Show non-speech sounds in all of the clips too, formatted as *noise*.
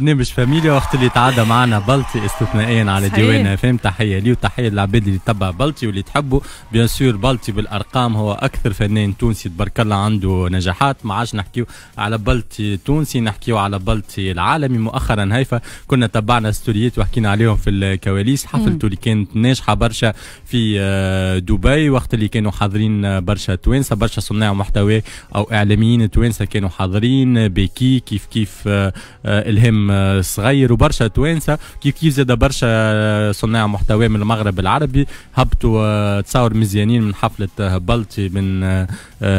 برنامج فاميليا وقت اللي تعدى معنا بلطي استثنائيا على ديوان فهم تحيه لي وتحيه للعباد اللي تبع بلطي واللي تحبه بيان سور بلطي بالارقام هو اكثر فنان تونسي تبارك الله عنده نجاحات ما عادش نحكيو على بلطي تونسي نحكيو على بلطي العالمي مؤخرا هيفا كنا تبعنا ستوريات وحكينا عليهم في الكواليس حفلته اللي كانت ناجحه برشا في آه، دبي وقت اللي كانوا حاضرين آه، برشا توانسه برشا صناع محتوى او اعلاميين توانسه كانوا حاضرين بيكي كيف كيف آه، الهام صغير وبرشا توانسه كيف كيف زاد برشا آه، صناع محتوى من المغرب العربي هبطوا آه، تصاور مزيانين من حفله هبلتي آه، من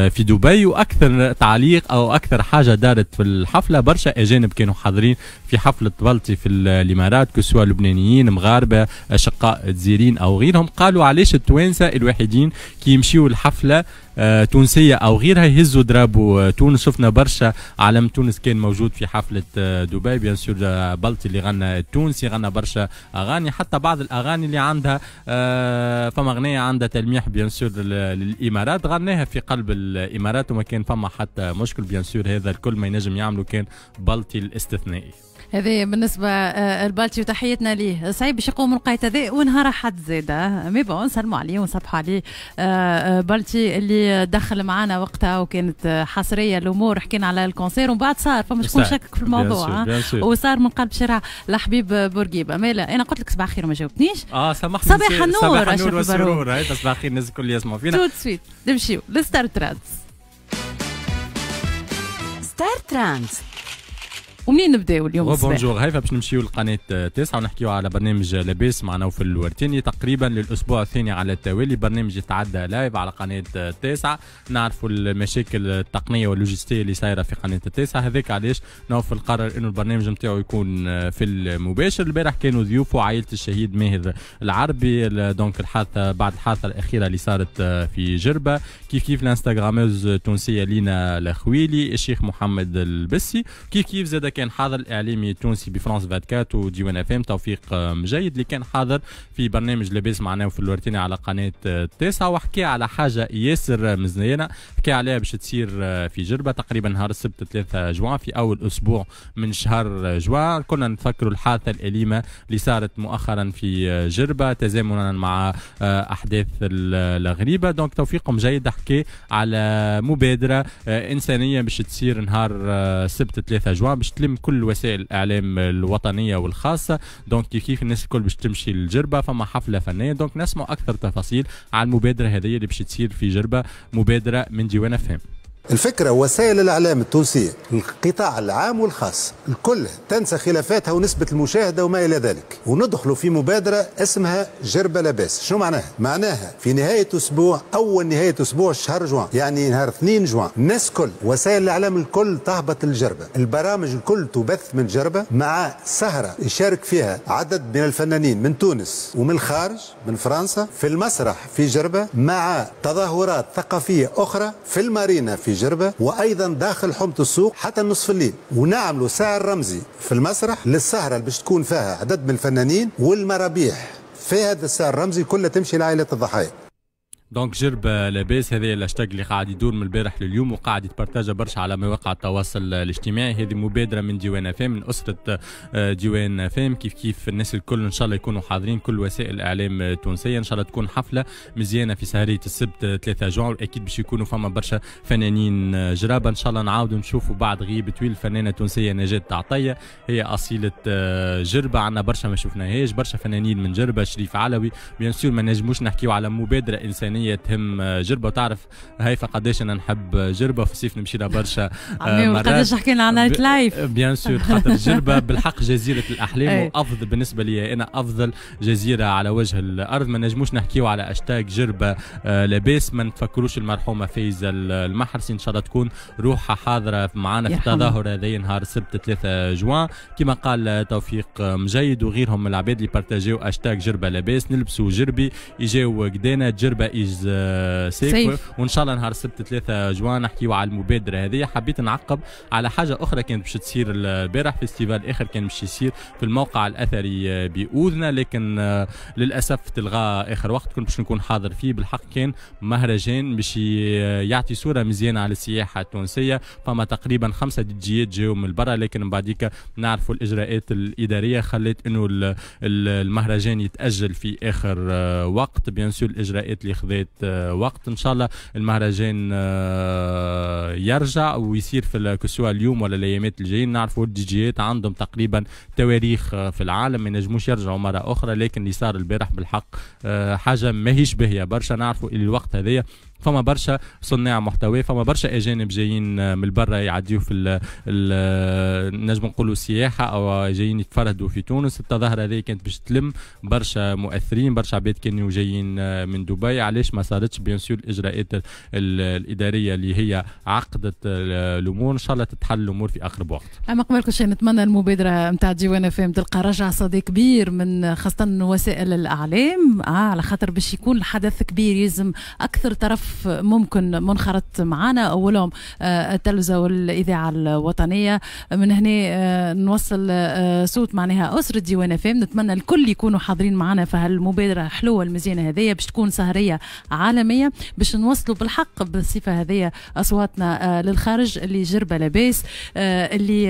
في دبي واكثر تعليق او اكثر حاجه دارت في الحفله برشا اجانب كانوا حاضرين في حفله بلتي في الامارات كسوا لبنانيين مغاربه اشقاء تزيرين او غيرهم قالوا علاش التوانسه الوحيدين كي يمشيوا الحفله آه، تونسيه او غيرها يهزوا درابو آه، تونس شفنا برشا علم تونس كان موجود في حفله آه، دبي بيان سور بلطي اللي غنى التونسي غنى برشا اغاني حتى بعض الاغاني اللي عندها فما اغنيه عندها تلميح بيان سور للامارات غناها في قلب الامارات وما كان فما حتى مشكل بيان سور هذا الكل ما ينجم يعملوا كان بلطي الاستثنائي هذا بالنسبة البالتي وتحيتنا ليه صعيب باش يقوم القايت هذا ونهار حد زادة مي بون نسلموا عليه ونصبحوا عليه بالتي اللي دخل معنا وقتها وكانت حصريه الامور حكينا على الكونسير ومن بعد صار فما شكون شكك في الموضوع وصار من قلب شارع الحبيب بورقيبه مالا انا قلت لك صباح خير وما جاوبتنيش اه سامحني صباح النور صباح النور والسرور صباح الخير الناس الكل يسمعوا فينا تو سويت نمشيو لستار ترانس ستار ترانس ومنين نبداو اليوم oh, الصباح بونجور هيفا باش نمشيو لقناه تسعة ونحكيو على برنامج لاباس معنا نوفل الورتيني تقريبا للاسبوع الثاني على التوالي برنامج يتعدى لايف على قناه تسعة نعرفوا المشاكل التقنيه واللوجستيه اللي صايره في قناه تسعه هذاك علاش نوفل قرر انه البرنامج نتاعو يكون في المباشر البارح كانوا ضيوفه عائله الشهيد ماهر العربي دونك الحادثه بعد الحادثه الاخيره اللي صارت في جربه كيف كيف الانستغراموز التونسيه لينا الخويلي الشيخ محمد البسي كيف كيف زاد كان حاضر الاعلامي التونسي بفرانس 24 وديوان اف ام توفيق مجيد اللي كان حاضر في برنامج لاباس معناه في الورتيني على قناه التاسعه آه، وحكى على حاجه ياسر مزنينه حكى عليها باش تصير آه، في جربه تقريبا نهار السبت 3 جوان في اول اسبوع من شهر آه، جوان كنا نتفكروا الحادثه الاليمه اللي صارت مؤخرا في جربه تزامنا مع احداث الغريبه دونك توفيق مجيد حكي على مبادره انسانيه باش تصير نهار السبت 3 جوان باش تلم كل وسائل الاعلام الوطنيه والخاصه دونك كيف الناس الكل باش تمشي لجربه فما حفله فنيه دونك نسمع اكثر تفاصيل على المبادره هذه اللي باش تصير في جربه مبادره من ديوان فهم الفكرة وسائل الإعلام التونسية القطاع العام والخاص الكل تنسى خلافاتها ونسبة المشاهدة وما إلى ذلك وندخلوا في مبادرة اسمها جربة لاباس شنو معناها؟ معناها في نهاية أسبوع أول نهاية أسبوع شهر جوان يعني نهار 2 جوان الناس كل وسائل الإعلام الكل تهبط الجربة البرامج الكل تبث من جربة مع سهرة يشارك فيها عدد من الفنانين من تونس ومن الخارج من فرنسا في المسرح في جربة مع تظاهرات ثقافية أخرى في المارينا في في جربة وأيضا داخل حومة السوق حتى نصف الليل ونعملوا سعر رمزي في المسرح للسهرة اللي باش تكون فيها عدد من الفنانين والمرابيح في هذا السعر الرمزي كلها تمشي لعائلة الضحايا دونك جربة آه، لاباس هذا الهاشتاج اللي قاعد يدور من البارح لليوم وقاعد يتبارتاجا برشا على مواقع التواصل الاجتماعي هذه مبادرة من ديوان افام من أسرة آه، ديوان افام كيف كيف الناس الكل إن شاء الله يكونوا حاضرين كل وسائل الإعلام التونسية آه، إن شاء الله تكون حفلة مزيانة في سهرية السبت 3 جون أكيد باش يكونوا فما برشا فنانين جرابة إن شاء الله نعاودوا نشوفوا بعد غياب طويل الفنانة التونسية نجاة عطية هي أصيلة جربة عندنا برشا ما شفناهاش برشا فنانين من جربة شريف علوي بيان سور ما نجموش نحكيو على مبادرة إنسانية الوطنيه تهم جربه تعرف هيفا قداش انا نحب جربه في الصيف نمشي لها برشا *laughs* آه، مرات قداش حكينا عن نايت لايف بيان سور خاطر جربه *laughs* بالحق جزيره الاحلام وافضل بالنسبه لي انا افضل جزيره على وجه الارض ما نجموش نحكيو على اشتاق جربه آه، لاباس ما نتفكروش المرحومه فايزه المحرسي ان شاء الله تكون روحها حاضره معنا في التظاهر هذا نهار السبت 3 جوان كما قال توفيق مجيد وغيرهم من العباد اللي بارتاجيو اشتاق جربه لاباس نلبسوا جربي يجيو قدانا جربه آه، سيف, سيف. وان شاء الله نهار السبت 3 جوان نحكيو على المبادره هذه حبيت نعقب على حاجه اخرى كانت باش تصير البارح فيستيفال اخر كان باش يصير في الموقع الاثري آه، باذنا لكن آه، للاسف تلغى اخر وقت كنت باش نكون حاضر فيه بالحق كان مهرجان باش يعطي صوره مزيانه على السياحه التونسيه فما تقريبا خمسه ديجيات جاو من برا لكن من بعديك نعرفوا الاجراءات الاداريه خلت انه المهرجان يتاجل في اخر وقت بيان سور الاجراءات اللي خذا شوية آه، وقت إن شاء الله المهرجان آه، يرجع ويصير في كسوا اليوم ولا الأيامات الجايين نعرفوا الديجيات عندهم تقريبا تواريخ آه، في العالم ما ينجموش يرجعوا مرة أخرى لكن اللي صار البارح بالحق حاجة ماهيش باهية برشا نعرفوا الوقت هذايا فما برشا صناع محتوى فما برشا اجانب جايين آه، من برا يعديو في آه، نجم نقولوا سياحه او جايين يتفردوا في تونس التظاهره هذه كانت باش تلم برشا مؤثرين برشا عباد كانوا جايين آه، من دبي علاش ما صارتش بيان سور الاجراءات الاداريه اللي هي عقدت الامور ان شاء الله تتحل الامور في اقرب وقت. اما قبل كل شيء نتمنى المبادره نتاع ديوان فهم تلقى رجع صدى كبير من خاصه وسائل الاعلام آه على خاطر باش يكون الحدث كبير يلزم اكثر طرف ضيوف ممكن منخرط معنا أولهم آه، التلفزة والإذاعة الوطنية من هنا آه، نوصل آه، صوت معناها أسرة ديوان فام نتمنى الكل يكونوا حاضرين معنا في هالمبادرة الحلوة المزيانة هذه باش تكون سهرية عالمية باش نوصلوا بالحق بالصفة هذه أصواتنا للخارج اللي جربة لاباس اللي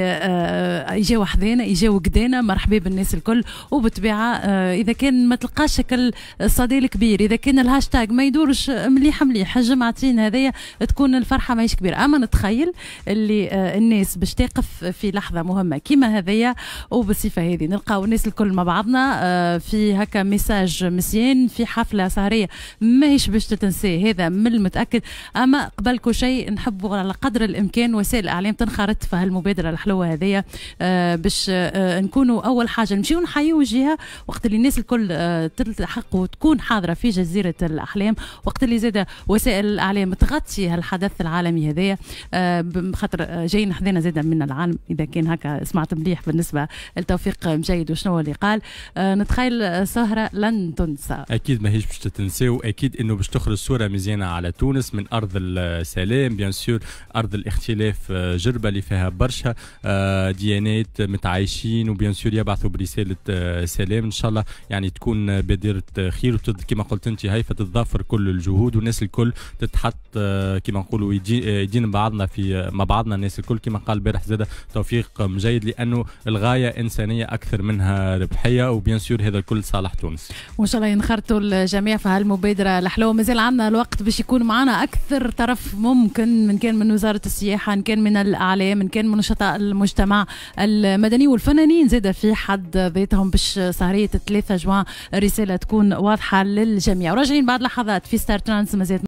يجاو حدانا يجاو قدانا مرحبا بالناس الكل وبالطبيعة إذا كان ما تلقاش شكل الصدى الكبير إذا كان الهاشتاج ما يدورش مليح مليح حجم عطين هذايا تكون الفرحه ماهيش كبيره اما نتخيل اللي آه، الناس باش تقف في لحظه مهمه كيما هذايا وبالصفه هذه نلقاو الناس الكل مع بعضنا آه، في هكا ميساج مسيان في حفله سهريه ماهيش باش تتنسى هذا من المتاكد اما قبل كل شيء نحبوا على قدر الامكان وسائل الاعلام تنخرط في هالمبادره الحلوه هذايا آه، باش نكونوا اول حاجه نمشيو نحيوا جهه وقت اللي الناس الكل تلحق وتكون حاضره في جزيره الاحلام وقت اللي زاده وسائل الاعلام تغطي هالحدث العالمي هذايا آه، خاطر آه، جايين حذانا زاد من العالم اذا كان هكا سمعت مليح بالنسبه لتوفيق مجيد وشنو اللي قال آه، نتخيل سهره لن تنسى اكيد ماهيش باش تنسى واكيد انه باش تخرج صوره مزيانه على تونس من ارض السلام بيان سور ارض الاختلاف جربه اللي فيها برشا ديانات متعايشين وبيان سور يبعثوا برساله سلام ان شاء الله يعني تكون بادره خير كما قلت انت هيفا تتضافر كل الجهود والناس الكل الكل تتحط آه، كما نقولوا يدين آه، بعضنا في آه، مع بعضنا الناس الكل كما قال البارح زاد توفيق مجيد لانه الغايه انسانيه اكثر منها ربحيه وبيان سور هذا الكل صالح تونس وان شاء الله ينخرطوا الجميع في هالمبادره الحلوه مازال عندنا الوقت باش يكون معنا اكثر طرف ممكن من كان من وزاره السياحه ان كان من الاعلام ان كان من نشطاء المجتمع المدني والفنانين زاد في حد ذاتهم باش سهريه 3 جوان الرساله تكون واضحه للجميع وراجعين بعد لحظات في ستار ترانس مازال